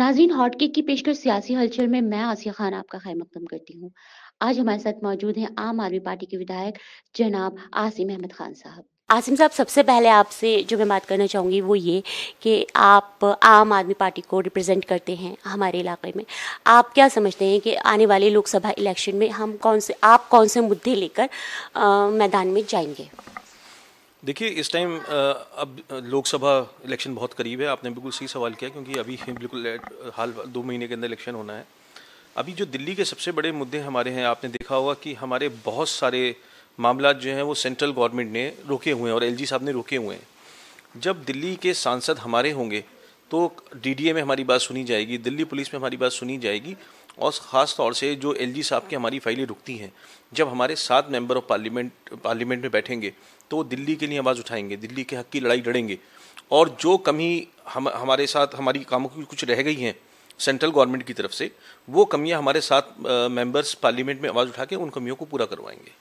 नाजरीन हॉटकेक की पेशकश सियासी हलचल में मैं आसिया खान आपका खैर मकदम करती हूँ आज हमारे साथ मौजूद है आम आदमी पार्टी के विधायक जनाब आसिम अहमद खान साहब आसिम साहब सबसे पहले आपसे जो मैं बात करना चाहूँगी वो ये कि आप आम आदमी पार्टी को रिप्रेजेंट करते हैं हमारे इलाके में आप क्या समझते हैं कि आने वाले लोकसभा इलेक्शन में हम कौन से आप कौन से मुद्दे लेकर मैदान में जाएंगे देखिए इस टाइम अब लोकसभा इलेक्शन बहुत करीब है आपने बिल्कुल सही सवाल किया क्योंकि अभी बिल्कुल हाल दो महीने के अंदर इलेक्शन होना है अभी जो दिल्ली के सबसे बड़े मुद्दे हमारे हैं आपने देखा होगा कि हमारे बहुत सारे मामला जो हैं वो सेंट्रल गवर्नमेंट ने रोके हुए हैं और एलजी साहब ने रोके हुए हैं जब दिल्ली के सांसद हमारे होंगे तो डीडीए में हमारी बात सुनी जाएगी दिल्ली पुलिस में हमारी बात सुनी जाएगी और ख़ास तौर से जो एलजी साहब की हमारी फाइलें रुकती हैं जब हमारे सात मेंबर ऑफ पार्लियामेंट पार्लियामेंट में बैठेंगे तो वो दिल्ली के लिए आवाज़ उठाएंगे दिल्ली के हक की लड़ाई लड़ेंगे और जो कमी हम हमारे साथ हमारी कामों की कुछ रह गई हैं सेंट्रल गवर्नमेंट की तरफ से वो कमियां हमारे साथ मेंबर्स पार्लियामेंट में आवाज़ उठा के उन कमियों को पूरा करवाएंगे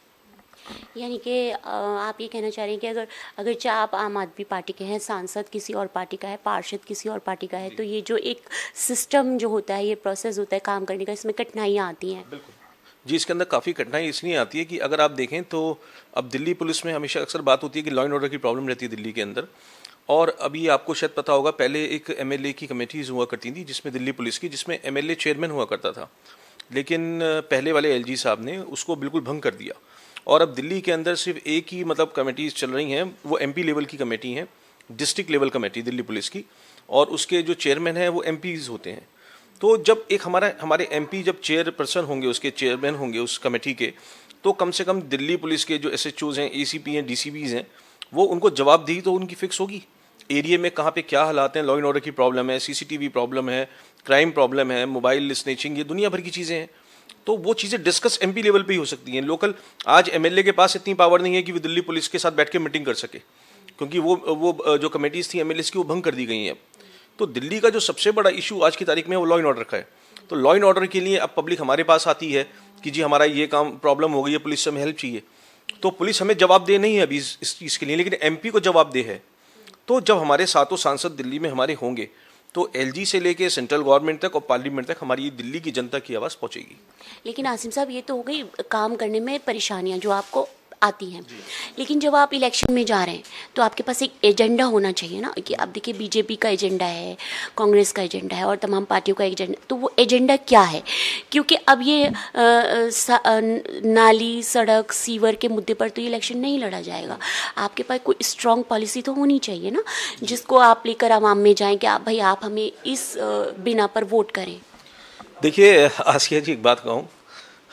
यानी कि आप ये कहना चाह रहे हैं कि अगर अगर चाहे आप आम आदमी पार्टी के हैं सांसद किसी और पार्टी का है पार्षद किसी और पार्टी का है तो ये जो एक सिस्टम जो होता है ये प्रोसेस होता है काम करने का इसमें कठिनाइयाँ आती हैं बिल्कुल जी इसके अंदर काफ़ी कठिनाई इसलिए आती है कि अगर आप देखें तो अब दिल्ली पुलिस में हमेशा अक्सर बात होती है कि लॉ एंड ऑर्डर की प्रॉब्लम रहती है दिल्ली के अंदर और अभी आपको शायद पता होगा पहले एक एम की कमेटीज़ हुआ करती थी जिसमें दिल्ली पुलिस की जिसमें एम चेयरमैन हुआ करता था लेकिन पहले वाले एल साहब ने उसको बिल्कुल भंग कर दिया और अब दिल्ली के अंदर सिर्फ एक ही मतलब कमेटीज़ चल रही हैं वो एम लेवल की कमेटी हैं district level committee Delhi police की और उसके जो चेयरमैन हैं वो एम होते हैं तो जब एक हमारा हमारे एम जब चेयरपर्सन होंगे उसके चेयरमैन होंगे उस कमेटी के तो कम से कम दिल्ली पुलिस के जो एस एच ओज हैं ए सी पी हैं डी सी बीज हैं वो उनको जवाब दी तो उनकी फिक्स होगी एरिए में कहाँ पे क्या हालात हैं लॉ एंड ऑर्डर की प्रॉब्लम है सीसीटीवी प्रॉब्लम है क्राइम प्रॉब्लम है मोबाइल स्नेचिंग ये दुनिया भर की चीज़ें हैं तो वो चीज़ें डिस्कस पी लेवल पर ही हो सकती हैं लोकल आज एम के पास इतनी पावर नहीं है कि वो दिल्ली पुलिस के साथ बैठ के मीटिंग कर सके क्योंकि वो वो जो कमेटीज़ थी एम की वो भंग कर दी गई हैं अब तो दिल्ली का जो सबसे बड़ा इशू आज की तारीख में वो लॉ एंड ऑर्डर का है तो लॉ एंड ऑर्डर के लिए अब पब्लिक हमारे पास आती है कि जी हमारा ये काम प्रॉब्लम हो गई है पुलिस से हमें हेल्प चाहिए तो पुलिस हमें जवाब दे नहीं है अभी इस चीज़ के लिए लेकिन पी को जवाब दे है तो जब हमारे सातों सांसद दिल्ली में हमारे होंगे तो एलजी से लेके सेंट्रल गवर्नमेंट तक और पार्लियामेंट तक हमारी दिल्ली की जनता की आवाज़ पहुंचेगी लेकिन आसिम साहब ये तो हो गई काम करने में परेशानियां जो आपको आती हैं लेकिन जब आप इलेक्शन में जा रहे हैं तो आपके पास एक एजेंडा होना चाहिए ना कि आप देखिए बीजेपी का एजेंडा है कांग्रेस का एजेंडा है और तमाम पार्टियों का एजेंडा तो वो एजेंडा क्या है क्योंकि अब ये आ, नाली सड़क सीवर के मुद्दे पर तो ये इलेक्शन नहीं लड़ा जाएगा आपके पास कोई स्ट्रांग पॉलिसी तो होनी चाहिए ना जिसको आप लेकर आवाम में जाएँ कि आप भाई आप हमें इस बिना पर वोट करें देखिए आसिया जी एक बात कहूँ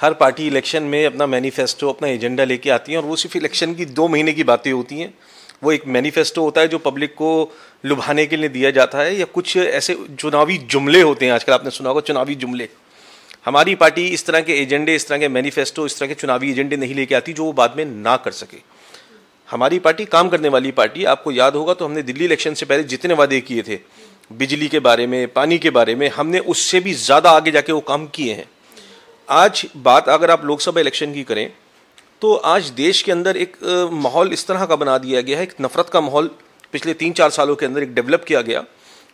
हर पार्टी इलेक्शन में अपना मैनिफेस्टो अपना एजेंडा लेके आती है और वो सिर्फ इलेक्शन की दो महीने की बातें होती हैं वो एक मैनिफेस्टो होता है जो पब्लिक को लुभाने के लिए दिया जाता है या कुछ ऐसे चुनावी जुमले होते हैं आजकल आपने सुना होगा चुनावी जुमले हमारी पार्टी इस तरह के एजेंडे इस तरह के मैनिफेस्टो इस तरह के चुनावी एजेंडे नहीं लेके आती जो वो बाद में ना कर सके हमारी पार्टी काम करने वाली पार्टी आपको याद होगा तो हमने दिल्ली इलेक्शन से पहले जितने वादे किए थे बिजली के बारे में पानी के बारे में हमने उससे भी ज़्यादा आगे जाके वो काम किए हैं आज बात अगर आप लोकसभा इलेक्शन की करें तो आज देश के अंदर एक माहौल इस तरह का बना दिया गया है एक नफ़रत का माहौल पिछले तीन चार सालों के अंदर एक डेवलप किया गया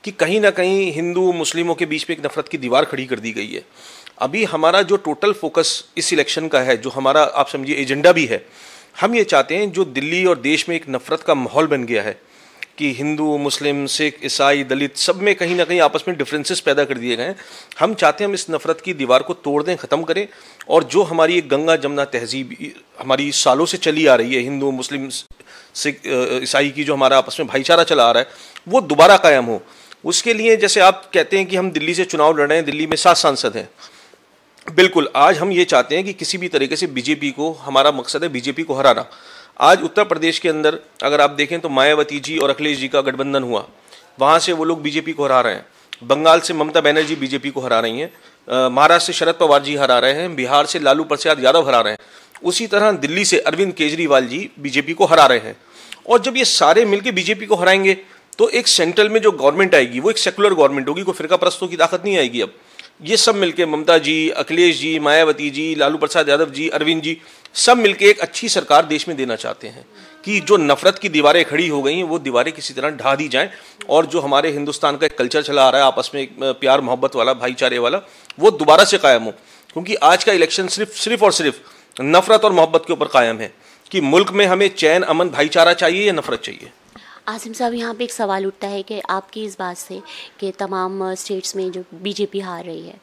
कि कहीं ना कहीं हिंदू मुस्लिमों के बीच में एक नफ़रत की दीवार खड़ी कर दी गई है अभी हमारा जो टोटल फोकस इस इलेक्शन का है जो हमारा आप समझिए एजेंडा भी है हम ये चाहते हैं जो दिल्ली और देश में एक नफ़रत का माहौल बन गया है कि हिंदू मुस्लिम सिख ईसाई दलित सब में कहीं ना कहीं आपस में डिफरेंसेस पैदा कर दिए गए हैं हम चाहते हैं हम इस नफ़रत की दीवार को तोड़ दें ख़त्म करें और जो हमारी एक गंगा जमुना तहजीब हमारी सालों से चली आ रही है हिंदू मुस्लिम सिख ईसाई की जो हमारा आपस में भाईचारा चला आ रहा है वो दोबारा कायम हो उसके लिए जैसे आप कहते हैं कि हम दिल्ली से चुनाव लड़ रहे हैं दिल्ली में सात सांसद हैं बिल्कुल आज हम ये चाहते हैं कि किसी भी तरीके से बीजेपी को हमारा मकसद है बीजेपी को हराना आज उत्तर प्रदेश के अंदर अगर आप देखें तो मायावती जी और अखिलेश जी का गठबंधन हुआ वहाँ से वो लोग बीजेपी को हरा रहे हैं बंगाल से ममता बनर्जी बीजेपी को हरा रही हैं महाराष्ट्र से शरद पवार जी हरा रहे हैं बिहार से लालू प्रसाद यादव हरा रहे हैं उसी तरह दिल्ली से अरविंद केजरीवाल जी बीजेपी को हरा रहे हैं और जब ये सारे मिलकर बीजेपी को हराएंगे तो एक सेंट्रल में जो गवर्नमेंट आएगी वो एक सेकुलर गवर्नमेंट होगी कोई फिरका प्रस्तों की ताकत नहीं आएगी अब ये सब मिलके ममता जी अखिलेश जी मायावती जी लालू प्रसाद यादव जी अरविंद जी सब मिलके एक अच्छी सरकार देश में देना चाहते हैं कि जो नफरत की दीवारें खड़ी हो गई हैं वो दीवारें किसी तरह ढा दी जाएं और जो हमारे हिंदुस्तान का एक कल्चर चला आ रहा है आपस में एक प्यार मोहब्बत वाला भाईचारे वाला वो दोबारा से कायम हो क्योंकि आज का इलेक्शन सिर्फ सिर्फ और सिर्फ नफरत और मोहब्बत के ऊपर कायम है कि मुल्क में हमें चैन अमन भाईचारा चाहिए या नफरत चाहिए आसिम साहब यहाँ पे एक सवाल उठता है कि आपकी इस बात से कि तमाम स्टेट्स में जो बीजेपी हार रही है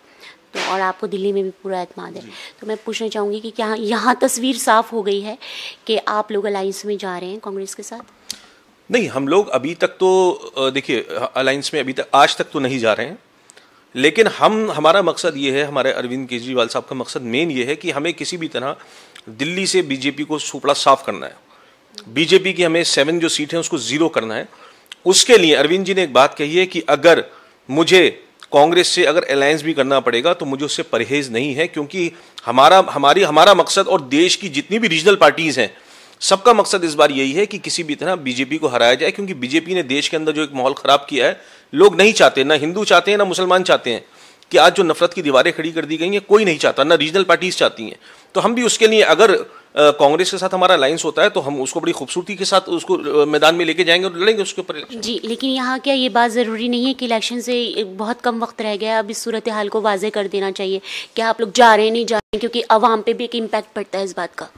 तो और आपको दिल्ली में भी पूरा अतमाद है तो मैं पूछना चाहूँगी कि क्या यहाँ तस्वीर साफ हो गई है कि आप लोग अलायंस में जा रहे हैं कांग्रेस के साथ नहीं हम लोग अभी तक तो देखिए अलायंस में अभी तक आज तक तो नहीं जा रहे हैं लेकिन हम हमारा मकसद ये है हमारे अरविंद केजरीवाल साहब का मकसद मेन ये है कि हमें किसी भी तरह दिल्ली से बीजेपी को सुपड़ा साफ करना है बीजेपी की हमें सेवन जो सीट है उसको ज़ीरो करना है उसके लिए अरविंद जी ने एक बात कही है कि अगर मुझे कांग्रेस से अगर अलायंस भी करना पड़ेगा तो मुझे उससे परहेज नहीं है क्योंकि हमारा हमारी हमारा मकसद और देश की जितनी भी रीजनल पार्टीज़ हैं सबका मकसद इस बार यही है कि किसी भी तरह बीजेपी को हराया जाए क्योंकि बीजेपी ने देश के अंदर जो एक माहौल ख़राब किया है लोग नहीं चाहते ना हिंदू चाहते हैं ना मुसलमान चाहते हैं कि आज जो नफरत की दीवारें खड़ी कर दी गई हैं कोई नहीं चाहता ना रीजनल पार्टीज चाहती हैं तो हम भी उसके लिए अगर कांग्रेस के साथ हमारा अलायंस होता है तो हम उसको बड़ी खूबसूरती के साथ उसको मैदान में लेके जाएंगे और लड़ेंगे उसके ऊपर जी लेकिन यहाँ क्या ये बात ज़रूरी नहीं है कि इलेक्शन से बहुत कम वक्त रह गया है अब इस सूरत हाल को वाजे कर देना चाहिए क्या आप लोग जा रहे हैं नहीं जा रहे हैं क्योंकि आवाम पे भी एक इम्पैक्ट पड़ता है इस बात का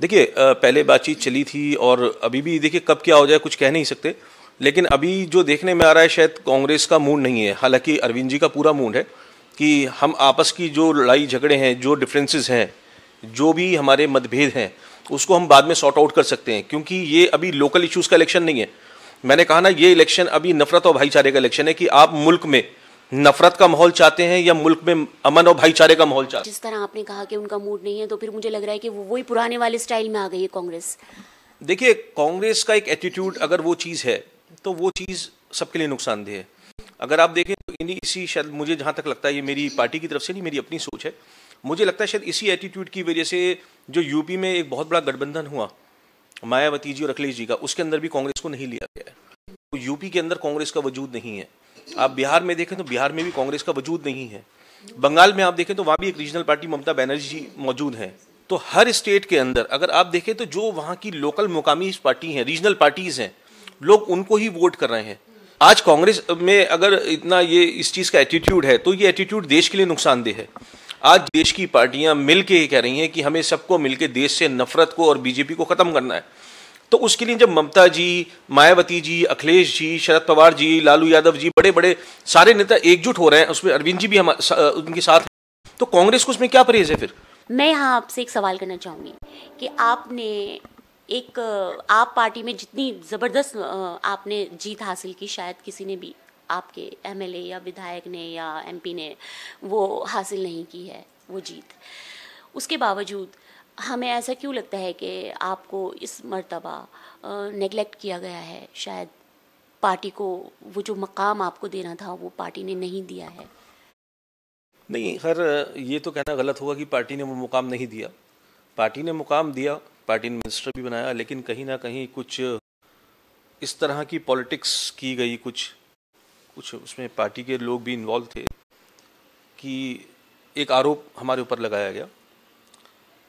देखिए पहले बातचीत चली थी और अभी भी देखिए कब क्या हो जाए कुछ कह नहीं सकते लेकिन अभी जो देखने में आ रहा है शायद कांग्रेस का मूड नहीं है हालांकि अरविंद जी का पूरा मूड है कि हम आपस की जो लड़ाई झगड़े हैं जो डिफरेंसेस हैं जो भी हमारे मतभेद हैं उसको हम बाद में सॉर्ट आउट कर सकते हैं क्योंकि ये अभी लोकल इश्यूज़ का इलेक्शन नहीं है मैंने कहा ना ये इलेक्शन अभी नफरत और भाईचारे का इलेक्शन है कि आप मुल्क में नफरत का माहौल चाहते हैं या मुल्क में अमन और भाईचारे का माहौल चाहते हैं जिस तरह आपने कहा कि उनका मूड नहीं है तो फिर मुझे लग रहा है कि वो वही पुराने वाले स्टाइल में आ गई है कांग्रेस देखिए कांग्रेस का एक एटीट्यूड अगर वो चीज़ है तो वो चीज़ सबके लिए नुकसानदेह है अगर आप देखें तो इन्हीं इसी शायद मुझे जहाँ तक लगता है ये मेरी पार्टी की तरफ से नहीं मेरी अपनी सोच है मुझे लगता है शायद इसी एटीट्यूड की वजह से जो यूपी में एक बहुत बड़ा गठबंधन हुआ मायावती जी और अखिलेश जी का उसके अंदर भी कांग्रेस को नहीं लिया गया तो यूपी के अंदर कांग्रेस का वजूद नहीं है आप बिहार में देखें तो बिहार में भी कांग्रेस का वजूद नहीं है बंगाल में आप देखें तो वहाँ भी एक रीजनल पार्टी ममता बनर्जी जी मौजूद हैं तो हर स्टेट के अंदर अगर आप देखें तो जो वहाँ की लोकल मुकामी पार्टी हैं रीजनल पार्टीज हैं लोग उनको ही वोट कर रहे हैं आज कांग्रेस में अगर इतना ये इस चीज़ का एटीट्यूड है तो ये एटीट्यूड देश के लिए नुकसानदेह है आज देश की पार्टियां मिलके ये कह रही हैं कि हमें सबको मिलके देश से नफरत को और बीजेपी को खत्म करना है तो उसके लिए जब ममता जी मायावती जी अखिलेश जी शरद पवार जी लालू यादव जी बड़े बड़े सारे नेता एकजुट हो रहे हैं उसमें अरविंद जी भी हम उनके साथ हैं तो कांग्रेस को उसमें क्या परहेज है फिर मैं यहाँ आपसे एक सवाल करना चाहूंगी कि आपने एक आप पार्टी में जितनी ज़बरदस्त आपने जीत हासिल की शायद किसी ने भी आपके एमएलए या विधायक ने या एमपी ने वो हासिल नहीं की है वो जीत उसके बावजूद हमें ऐसा क्यों लगता है कि आपको इस मरतबा नेगलेक्ट किया गया है शायद पार्टी को वो जो मकाम आपको देना था वो पार्टी ने नहीं दिया है नहीं खैर ये तो कहना गलत होगा कि पार्टी ने वो मुकाम नहीं दिया पार्टी ने मुकाम दिया पार्टी ने मिनिस्टर भी बनाया लेकिन कहीं ना कहीं कुछ इस तरह की पॉलिटिक्स की गई कुछ कुछ उसमें पार्टी के लोग भी इन्वॉल्व थे कि एक आरोप हमारे ऊपर लगाया गया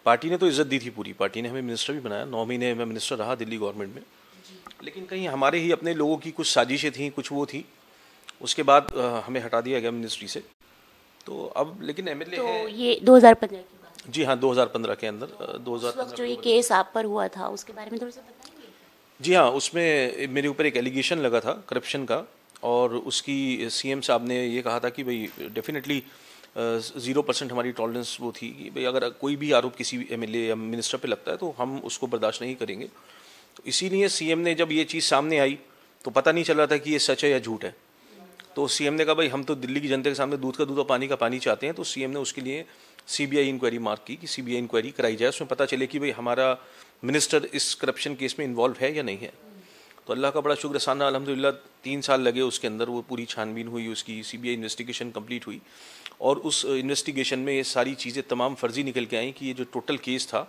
पार्टी ने तो इज्जत दी थी पूरी पार्टी ने हमें मिनिस्टर भी बनाया नौ महीने मैं मिनिस्टर रहा दिल्ली गवर्नमेंट में लेकिन कहीं हमारे ही अपने लोगों की कुछ साजिशें थी कुछ वो थी उसके बाद हमें हटा दिया गया मिनिस्ट्री से तो अब लेकिन एम तो है ये पंद्रह जी हाँ दो हजार पंद्रह के अंदर दो हजार जो ये केस आप पर हुआ था उसके बारे में थोड़ा सा जी हाँ उसमें मेरे ऊपर एक एलिगेशन लगा था करप्शन का और उसकी सीएम साहब ने ये कहा था कि भाई डेफिनेटली ज़ीरो परसेंट हमारी टॉलरेंस वो थी कि भाई अगर कोई भी आरोप किसी एम या मिनिस्टर पे लगता है तो हम उसको बर्दाश्त नहीं करेंगे तो इसीलिए सीएम ने जब ये चीज़ सामने आई तो पता नहीं चल रहा था कि ये सच है या झूठ है तो सीएम ने कहा भाई हम तो दिल्ली की जनता के सामने दूध का दूध और पानी का पानी चाहते हैं तो सीएम ने उसके लिए सीबीआई इंक्वायरी मार्क की कि सीबीआई इंक्वायरी कराई जाए उसमें पता चले कि भाई हमारा मिनिस्टर इस करप्शन केस में इन्वॉल्व है या नहीं है तो अल्लाह का बड़ा शुक्र साना अलहमदिल्ला तीन साल लगे उसके अंदर वो पूरी छानबीन हुई उसकी C B I investigation complete हुई और उस इन्वेस्टिगेशन uh, में ये सारी चीज़ें तमाम फर्जी निकल के आई कि ये जो टोटल केस था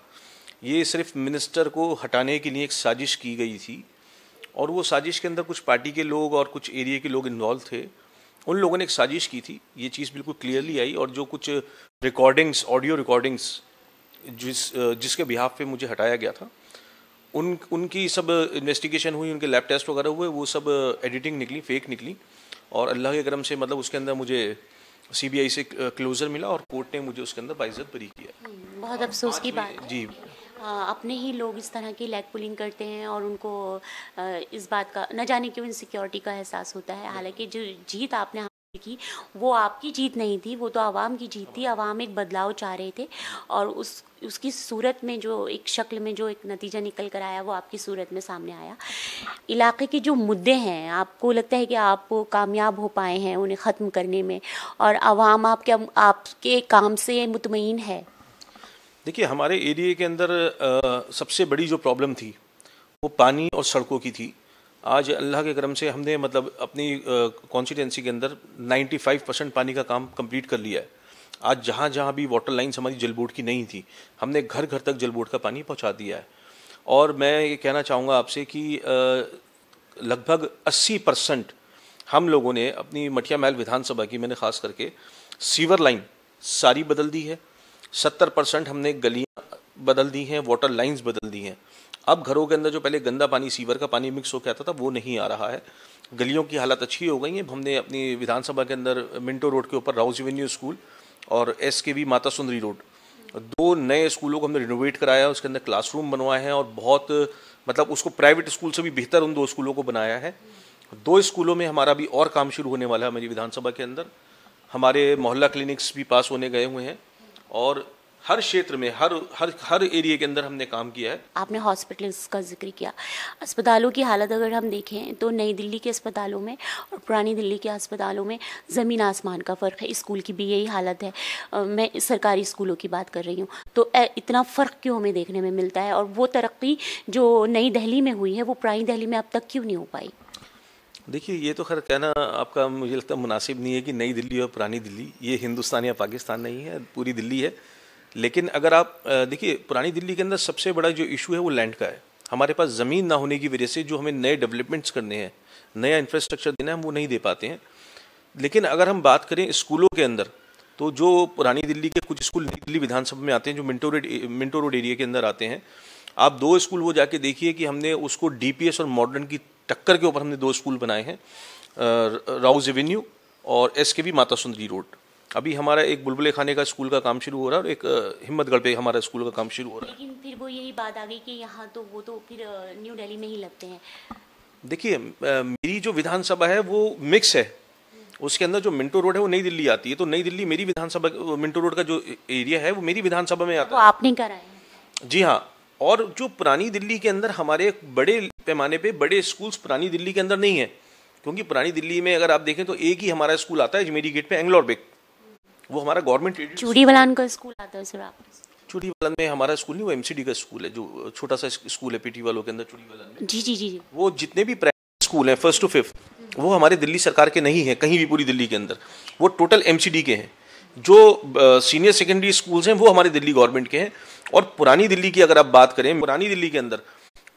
ये सिर्फ मिनिस्टर को हटाने के लिए एक साजिश की गई थी और वो साजिश के अंदर कुछ पार्टी के लोग और कुछ एरिए के लोग इन्वॉल्व थे उन लोगों ने एक साजिश की थी ये चीज़ बिल्कुल क्लियरली आई और जो कुछ रिकॉर्डिंग्स ऑडियो रिकॉर्डिंग्स जिस uh, जिसके बिहाफ पे मुझे हटाया गया था उन उनकी सब इन्वेस्टिगेशन हुई उनके लैब टेस्ट वगैरह हुए वो सब एडिटिंग निकली फेक निकली और अल्लाह के करम से मतलब उसके अंदर मुझे सीबीआई से क्लोजर मिला और कोर्ट ने मुझे उसके अंदर बाइजत बरी किया हम्म, बहुत अफसोस की बात जी अपने ही लोग इस तरह की लैग पुलिंग करते हैं और उनको इस बात का न जाने क्यों इनसिक्योरिटी का एहसास होता है हालांकि जो जीत आपने की वो आपकी जीत नहीं थी वो तो आवाम की जीत थी आवाम एक बदलाव चाह रहे थे और उस उसकी सूरत में जो एक शक्ल में जो एक नतीजा निकल कर आया वो आपकी सूरत में सामने आया इलाके के जो मुद्दे हैं आपको लगता है कि आप कामयाब हो पाए हैं उन्हें ख़त्म करने में और आवाम आपके आपके काम से मुतमिन है देखिए हमारे एरिए के अंदर आ, सबसे बड़ी जो प्रॉब्लम थी वो पानी और सड़कों की थी आज अल्लाह के क्रम से हमने मतलब अपनी कॉन्स्टिटेंसी के अंदर 95 परसेंट पानी का काम कंप्लीट कर लिया है आज जहाँ जहाँ भी वाटर लाइन्स हमारी जल बोर्ड की नहीं थी हमने घर घर तक जल बोर्ड का पानी पहुँचा दिया है और मैं ये कहना चाहूँगा आपसे कि लगभग 80 परसेंट हम लोगों ने अपनी मटिया महल विधानसभा की मैंने खास करके सीवर लाइन सारी बदल दी है सत्तर परसेंट हमने गलियाँ बदल दी हैं वाटर लाइंस बदल दी हैं अब घरों के अंदर जो पहले गंदा पानी सीवर का पानी मिक्स होकर आता था वो नहीं आ रहा है गलियों की हालत अच्छी हो गई है हमने अपनी विधानसभा के अंदर मिंटो रोड के ऊपर राउज एवेन्यू स्कूल और S K V Mata Sundari road दो नए स्कूलों को हमने रिनोवेट कराया है उसके अंदर क्लासरूम बनवाए हैं और बहुत मतलब उसको प्राइवेट स्कूल से भी बेहतर उन दो स्कूलों को बनाया है दो स्कूलों में हमारा भी और काम शुरू होने वाला है मेरी विधानसभा के अंदर हमारे मोहल्ला क्लिनिक्स भी पास होने गए हुए हैं और हर क्षेत्र में हर हर हर एरिया के अंदर हमने काम किया है आपने हॉस्पिटल्स का जिक्र किया अस्पतालों की हालत अगर हम देखें तो नई दिल्ली के अस्पतालों में और पुरानी दिल्ली के अस्पतालों में ज़मीन आसमान का फ़र्क है स्कूल की भी यही हालत है मैं सरकारी स्कूलों की बात कर रही हूँ तो इतना फ़र्क क्यों हमें देखने में मिलता है और वो तरक्की जो नई दिल्ली में हुई है वो पुरानी दहली में अब तक क्यों नहीं हो पाई देखिए ये तो खैर कहना आपका मुझे लगता मुनासिब नहीं है कि नई दिल्ली और पुरानी दिल्ली ये हिंदुस्तान या पाकिस्तान नहीं है पूरी दिल्ली है लेकिन अगर आप देखिए पुरानी दिल्ली के अंदर सबसे बड़ा जो इशू है वो लैंड का है हमारे पास ज़मीन ना होने की वजह से जो हमें नए डेवलपमेंट्स करने हैं नया इंफ्रास्ट्रक्चर देना है हम वो नहीं दे पाते हैं लेकिन अगर हम बात करें स्कूलों के अंदर तो जो पुरानी दिल्ली के कुछ स्कूल नई दिल्ली विधानसभा में आते हैं जो Minto road Minto road area के अंदर आते हैं आप दो स्कूल वो जाके देखिए कि हमने उसको डीपीएस और मॉडर्न की टक्कर के ऊपर हमने दो स्कूल बनाए हैं राउज एवेन्यू और S K V Mata Sundari road अभी हमारा एक बुलबुले खाने का स्कूल का काम शुरू हो रहा है और एक हिम्मतगढ़ पे हमारा स्कूल का काम शुरू हो रहा है लेकिन फिर वो यही बात आ गई कि यहाँ तो वो तो फिर न्यू दिल्ली में ही लगते हैं देखिए मेरी जो विधानसभा है वो मिक्स है उसके अंदर जो मिंटो रोड है वो नई दिल्ली आती है तो नई दिल्ली मेरी विधानसभा मिंटो रोड का जो एरिया है वो मेरी विधानसभा में आता है आपने करा है जी हाँ और जो पुरानी दिल्ली के अंदर हमारे बड़े पैमाने पे बड़े स्कूल्स पुरानी दिल्ली के अंदर नहीं है क्योंकि पुरानी दिल्ली में अगर आप देखें तो एक ही हमारा स्कूल आता है जमेरी गेट पे एंग्लोर बेग वो हमारा गवर्नमेंट चूड़ी वालान का स्कूल आता है सर आप चूड़ी वालान में हमारा स्कूल नहीं वो एमसीडी का स्कूल है जो छोटा सा स्कूल है पीटी वालों के अंदर चूड़ी वालान में जी जी जी वो जितने भी प्राइवेट स्कूल हैं फर्स्ट टू फिफ्थ वो हमारे दिल्ली सरकार के नहीं है कहीं भी पूरी दिल्ली के अंदर वो टोटल एम के हैं जो सीनियर सेकेंडरी स्कूल्स हैं वो हमारे दिल्ली गवर्नमेंट के हैं और पुरानी दिल्ली की अगर आप बात करें पुरानी दिल्ली के अंदर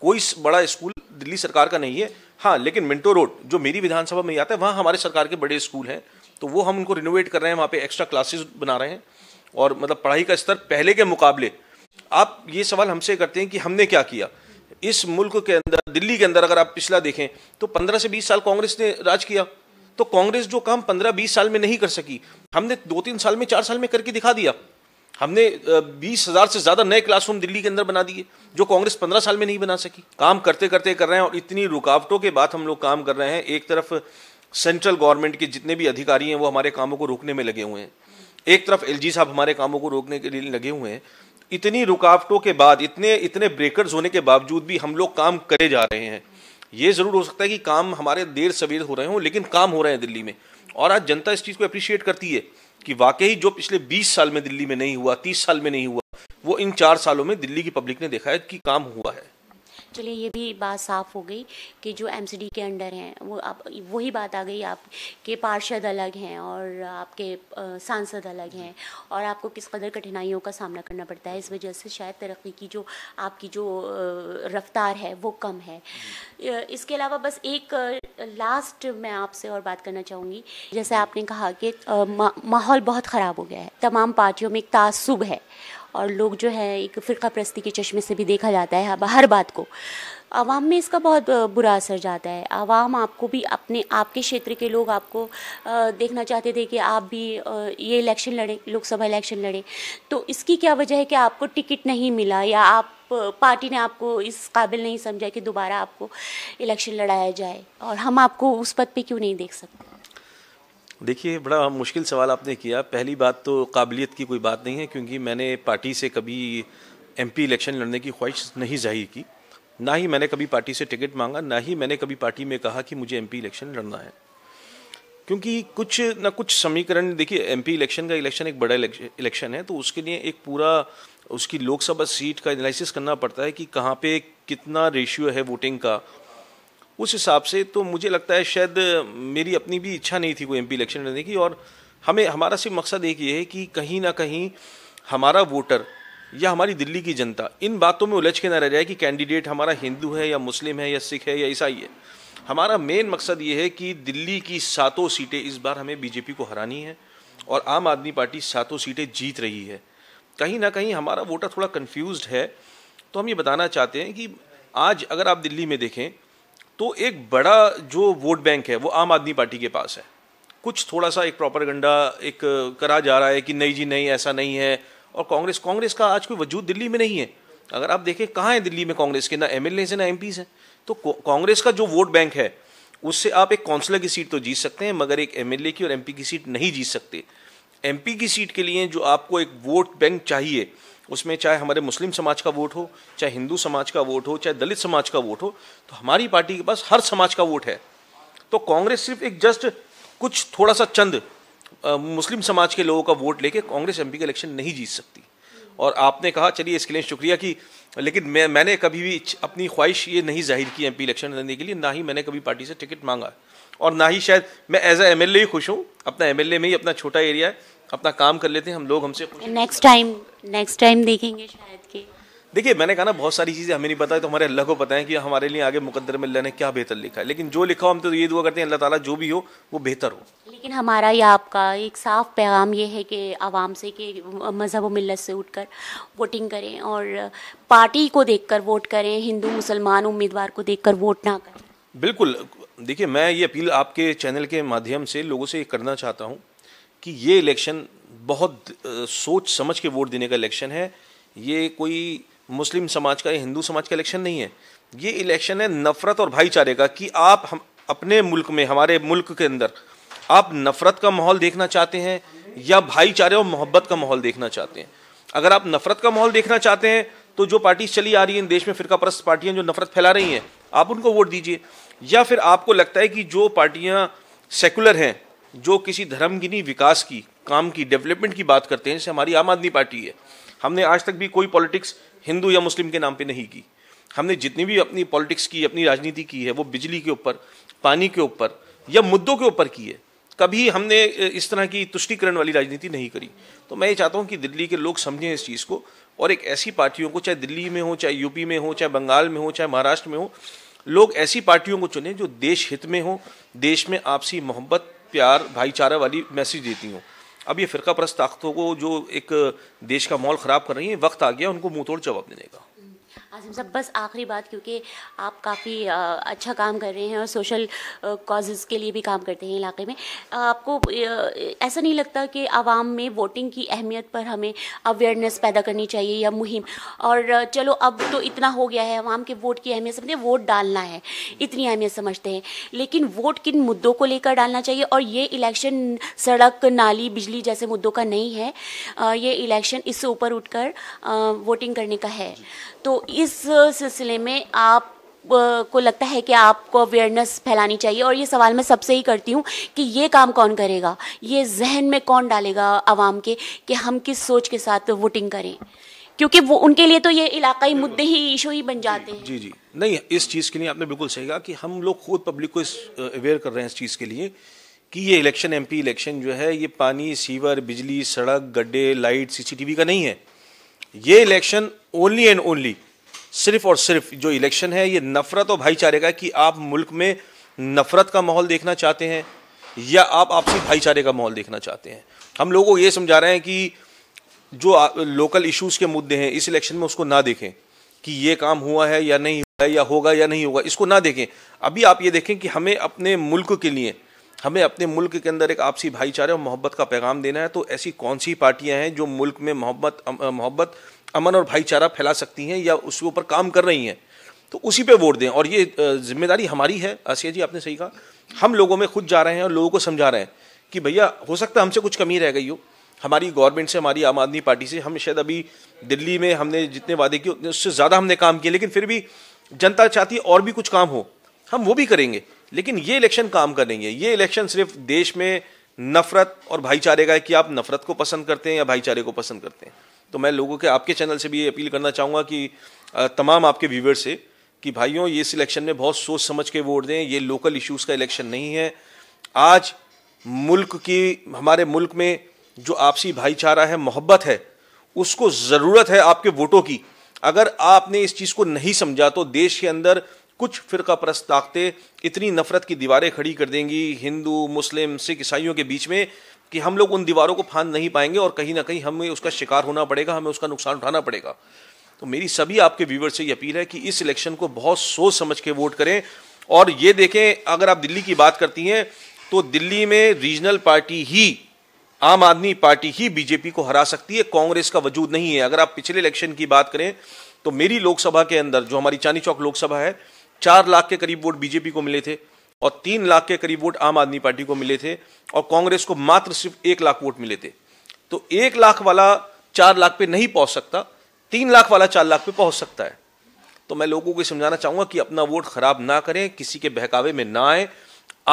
कोई बड़ा स्कूल दिल्ली सरकार का नहीं है हाँ लेकिन मिंटो रोड जो मेरी विधानसभा में आता है वहाँ हमारे सरकार के बड़े स्कूल हैं तो वो हम उनको रिनोवेट कर रहे हैं वहाँ पे एक्स्ट्रा क्लासेस बना रहे हैं और मतलब पढ़ाई का स्तर पहले के मुकाबले आप ये सवाल हमसे करते हैं कि हमने क्या किया इस मुल्क के अंदर दिल्ली के अंदर अगर आप पिछला देखें तो पंद्रह से बीस साल कांग्रेस ने राज किया तो कांग्रेस जो काम पंद्रह बीस साल में नहीं कर सकी हमने दो तीन साल में चार साल में करके दिखा दिया हमने बीस हजार से ज्यादा नए क्लासरूम दिल्ली के अंदर बना दिए जो कांग्रेस पंद्रह साल में नहीं बना सकी काम करते करते कर रहे हैं और इतनी रुकावटों के बाद हम लोग काम कर रहे हैं एक तरफ सेंट्रल गवर्नमेंट के जितने भी अधिकारी हैं वो हमारे कामों को रोकने में लगे हुए हैं एक तरफ एल साहब हमारे कामों को रोकने के लिए लगे हुए हैं इतनी रुकावटों के बाद इतने इतने ब्रेकर्स होने के बावजूद भी हम लोग काम करे जा रहे हैं ये ज़रूर हो सकता है कि काम हमारे देर सवेर हो रहे हों लेकिन काम हो रहे हैं दिल्ली में और आज जनता इस चीज़ को अप्रिशिएट करती है कि वाकई जो पिछले 20 साल में दिल्ली में नहीं हुआ 30 साल में नहीं हुआ वो इन चार सालों में दिल्ली की पब्लिक ने देखा है कि काम हुआ है चलिए ये भी बात साफ हो गई कि जो एम के अंडर हैं वो आप वही बात आ गई आपके पार्षद अलग हैं और आपके सांसद अलग हैं और आपको किस कदर कठिनाइयों का सामना करना पड़ता है इस वजह से शायद तरक्की की जो आपकी जो रफ्तार है वो कम है इसके अलावा बस एक लास्ट मैं आपसे और बात करना चाहूँगी जैसे आपने कहा कि माहौल बहुत ख़राब हो गया है तमाम पार्टियों में एक तासुब है और लोग जो है एक फ़िरका प्रस्ती के चश्मे से भी देखा जाता है हर बात को आवाम में इसका बहुत बुरा असर जाता है आवाम आपको भी अपने आपके क्षेत्र के लोग आपको देखना चाहते थे कि आप भी ये इलेक्शन लड़ें लोकसभा इलेक्शन लड़ें तो इसकी क्या वजह है कि आपको टिकट नहीं मिला या आप पार्टी ने आपको इस काबिल नहीं समझा कि दोबारा आपको इलेक्शन लड़ाया जाए और हम आपको उस पद पे क्यों नहीं देख सकते देखिए बड़ा मुश्किल सवाल आपने किया पहली बात तो काबिलियत की कोई बात नहीं है क्योंकि मैंने पार्टी से कभी एमपी इलेक्शन लड़ने की ख्वाहिश नहीं जाहिर की ना ही मैंने कभी पार्टी से टिकट मांगा ना ही मैंने कभी पार्टी में कहा कि मुझे एमपी इलेक्शन लड़ना है क्योंकि कुछ ना कुछ समीकरण देखिए एमपी इलेक्शन का इलेक्शन एक बड़ा इलेक्शन है तो उसके लिए एक पूरा उसकी लोकसभा सीट का एनालिसिस करना पड़ता है कि कहाँ पे कितना रेशियो है वोटिंग का उस हिसाब से तो मुझे लगता है शायद मेरी अपनी भी इच्छा नहीं थी कोई एमपी इलेक्शन लड़ने की और हमें हमारा सिर्फ मकसद एक ये है कि कहीं ना कहीं हमारा वोटर या हमारी दिल्ली की जनता इन बातों में उलझ के ना रह जाए कि कैंडिडेट हमारा हिंदू है या मुस्लिम है या सिख है या ईसाई है हमारा मेन मकसद ये है कि दिल्ली की सातों सीटें इस बार हमें बीजेपी को हरानी है और आम आदमी पार्टी सातों सीटें जीत रही है कहीं ना कहीं हमारा वोटर थोड़ा कन्फ्यूज है तो हम ये बताना चाहते हैं कि आज अगर आप दिल्ली में देखें तो एक बड़ा जो वोट बैंक है वो आम आदमी पार्टी के पास है कुछ थोड़ा सा एक प्रॉपर गंडा एक करा जा रहा है कि नहीं जी नहीं ऐसा नहीं है और कांग्रेस कांग्रेस का आज कोई वजूद दिल्ली में नहीं है अगर आप देखें कहाँ है दिल्ली में कांग्रेस के ना एम एल ना एम हैं तो कांग्रेस का जो वोट बैंक है उससे आप एक काउंसलर की सीट तो जीत सकते हैं मगर एक एम की और एम की सीट नहीं जीत सकते एम की सीट के लिए जो आपको एक वोट बैंक चाहिए उसमें चाहे हमारे मुस्लिम समाज का वोट हो चाहे हिंदू समाज का वोट हो चाहे दलित समाज का वोट हो तो हमारी पार्टी के पास हर समाज का वोट है तो कांग्रेस सिर्फ एक जस्ट कुछ थोड़ा सा चंद आ, मुस्लिम समाज के लोगों का वोट लेके कांग्रेस एमपी का इलेक्शन नहीं जीत सकती और आपने कहा चलिए इसके लिए शुक्रिया कि लेकिन मैं मैंने कभी भी अपनी ख्वाहिश ये नहीं जाहिर की एमपी इलेक्शन लड़ने के लिए ना ही मैंने कभी पार्टी से टिकट मांगा और ना ही शायद मैं एज ए एल ही खुश हूँ अपना एम में ही अपना छोटा एरिया है अपना काम कर लेते हैं हम लोग हमसे नेक्स्ट टाइम नेक्स्ट टाइम देखेंगे शायद के देखिए मैंने कहा ना बहुत सारी चीज़ें हमें नहीं पता है तो हमारे अल्लाह को पता है कि हमारे लिए आगे मुकद्दर में अल्लाह ने क्या बेहतर लिखा है लेकिन जो लिखा हो हम तो ये दुआ करते हैं अल्लाह ताला जो भी हो वो बेहतर हो लेकिन हमारा या आपका एक साफ पैगाम ये है कि आवाम से कि मज़हब व मिलत से उठकर वोटिंग करें और पार्टी को कर वोट करें हिंदू मुसलमान उम्मीदवार को कर वोट ना करें बिल्कुल देखिए मैं ये अपील आपके चैनल के माध्यम से लोगों से करना चाहता हूँ कि ये इलेक्शन बहुत सोच समझ के वोट देने का इलेक्शन है ये कोई मुस्लिम समाज का या हिंदू समाज का इलेक्शन नहीं है ये इलेक्शन है नफरत और भाईचारे का कि आप हम अपने मुल्क में हमारे मुल्क के अंदर आप नफरत का माहौल देखना चाहते हैं या भाईचारे और मोहब्बत का माहौल देखना चाहते हैं अगर आप नफरत का माहौल देखना चाहते हैं तो जो पार्टीज चली आ रही है देश में फिरका परस्त पार्टियां जो नफरत फैला रही हैं आप उनको वोट दीजिए या फिर आपको लगता है कि जो पार्टियां सेकुलर हैं जो किसी धर्म की नहीं विकास की काम की डेवलपमेंट की बात करते हैं जैसे हमारी आम आदमी पार्टी है हमने आज तक भी कोई पॉलिटिक्स हिंदू या मुस्लिम के नाम पे नहीं की हमने जितनी भी अपनी पॉलिटिक्स की अपनी राजनीति की है वो बिजली के ऊपर पानी के ऊपर या मुद्दों के ऊपर की है कभी हमने इस तरह की तुष्टिकरण वाली राजनीति नहीं करी तो मैं ये चाहता हूँ कि दिल्ली के लोग समझें इस चीज़ को और एक ऐसी पार्टियों को चाहे दिल्ली में हो चाहे यूपी में हो चाहे बंगाल में हो चाहे महाराष्ट्र में हो लोग ऐसी पार्टियों को चुने जो देश हित में हो देश में आपसी मोहब्बत प्यार भाईचारा वाली मैसेज देती हों अब ये फ़िरका परस्त ताकतों को जो एक देश का माहौल ख़राब कर रही है वक्त आ गया उनको मुंह तोड़ जवाब देने का आजम साहब बस आखिरी बात क्योंकि आप काफ़ी अच्छा काम कर रहे हैं और सोशल कॉजेज़ के लिए भी काम करते हैं इलाके में आपको ऐसा नहीं लगता कि आवाम में वोटिंग की अहमियत पर हमें अवेयरनेस पैदा करनी चाहिए या मुहिम और चलो अब तो इतना हो गया है आवाम के वोट की अहमियत समझते हैं वोट डालना है इतनी अहमियत समझते हैं लेकिन वोट किन मुद्दों को लेकर डालना चाहिए और ये इलेक्शन सड़क नाली बिजली जैसे मुद्दों का नहीं है ये इलेक्शन इससे ऊपर उठकर वोटिंग करने का है तो इस सिलसिले में आप को लगता है कि आपको अवेयरनेस फैलानी चाहिए और ये सवाल मैं सबसे ही करती हूँ कि ये काम कौन करेगा ये जहन में कौन डालेगा आवाम के कि हम किस सोच के साथ वोटिंग करें क्योंकि वो उनके लिए तो ये इलाकाई मुद्दे ही इशू ही बन जाते हैं जी जी नहीं इस चीज़ के लिए आपने बिल्कुल सही कहा कि हम लोग खुद पब्लिक को इस अवेयर कर रहे हैं इस चीज़ के लिए कि ये इलेक्शन एमपी इलेक्शन जो है ये पानी सीवर बिजली सड़क गड्ढे लाइट सीसीटीवी का नहीं है ये इलेक्शन ओनली एंड ओनली सिर्फ और सिर्फ जो इलेक्शन है ये नफरत और भाईचारे का कि आप मुल्क में नफरत का माहौल देखना चाहते हैं या आप आपसी भाईचारे का माहौल देखना चाहते हैं हम लोगों को ये समझा रहे हैं कि जो लोकल इश्यूज के मुद्दे हैं इस इलेक्शन में उसको ना देखें कि ये काम हुआ है या नहीं हुआ है या होगा या नहीं होगा इसको ना देखें अभी आप ये देखें कि हमें अपने मुल्क के लिए हमें अपने मुल्क के अंदर एक आपसी भाईचारे और मोहब्बत का पैगाम देना है तो ऐसी कौन सी पार्टियां हैं जो मुल्क में मोहब्बत मोहब्बत अमन और भाईचारा फैला सकती हैं या उसके ऊपर काम कर रही हैं तो उसी पे वोट दें और ये जिम्मेदारी हमारी है आसिया जी आपने सही कहा हम लोगों में खुद जा रहे हैं और लोगों को समझा रहे हैं कि भैया हो सकता है हमसे कुछ कमी रह गई हो हमारी गवर्नमेंट से हमारी आम आदमी पार्टी से हम शायद अभी दिल्ली में हमने जितने वादे किए उससे ज़्यादा हमने काम किए लेकिन फिर भी जनता चाहती है और भी कुछ काम हो हम वो भी करेंगे लेकिन ये इलेक्शन काम का नहीं है ये इलेक्शन सिर्फ देश में नफरत और भाईचारे का है कि आप नफरत को पसंद करते हैं या भाईचारे को पसंद करते हैं तो मैं लोगों के आपके चैनल से भी ये अपील करना चाहूँगा कि तमाम आपके व्यूवर से कि भाइयों ये इस इलेक्शन में बहुत सोच समझ के वोट दें ये लोकल इश्यूज़ का इलेक्शन नहीं है आज मुल्क की हमारे मुल्क में जो आपसी भाईचारा है मोहब्बत है उसको ज़रूरत है आपके वोटों की अगर आपने इस चीज़ को नहीं समझा तो देश के अंदर कुछ फ़िरका परस्त ताकतें इतनी नफ़रत की दीवारें खड़ी कर देंगी हिंदू मुस्लिम सिख ईसाइयों के बीच में कि हम लोग उन दीवारों को फांद नहीं पाएंगे और कहीं ना कहीं हमें उसका शिकार होना पड़ेगा हमें उसका नुकसान उठाना पड़ेगा तो मेरी सभी आपके व्यूवर से ये अपील है कि इस इलेक्शन को बहुत सोच समझ के वोट करें और ये देखें अगर आप दिल्ली की बात करती हैं तो दिल्ली में रीजनल पार्टी ही आम आदमी पार्टी ही बीजेपी को हरा सकती है कांग्रेस का वजूद नहीं है अगर आप पिछले इलेक्शन की बात करें तो मेरी लोकसभा के अंदर जो हमारी चांदी चौक लोकसभा है चार लाख के करीब वोट बीजेपी को मिले थे और तीन लाख के करीब वोट आम आदमी पार्टी को मिले थे और कांग्रेस को मात्र सिर्फ एक लाख वोट मिले थे तो एक लाख वाला चार लाख पे नहीं पहुंच सकता तीन लाख वाला चार लाख पे पहुंच सकता है तो मैं लोगों को समझाना चाहूंगा कि अपना वोट खराब ना करें किसी के बहकावे में ना आए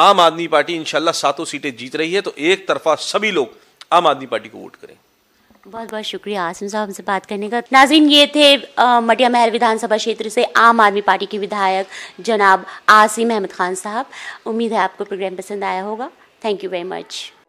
आम आदमी पार्टी इंशाला सातों सीटें जीत रही है तो एक तरफा सभी लोग आम आदमी पार्टी को वोट करें बहुत बहुत शुक्रिया आसम साहब हमसे बात करने का नाजिन ये थे मटिया महल विधानसभा क्षेत्र से आम आदमी पार्टी के विधायक जनाब आसिम अहमद खान साहब उम्मीद है आपको प्रोग्राम पसंद आया होगा थैंक यू वेरी मच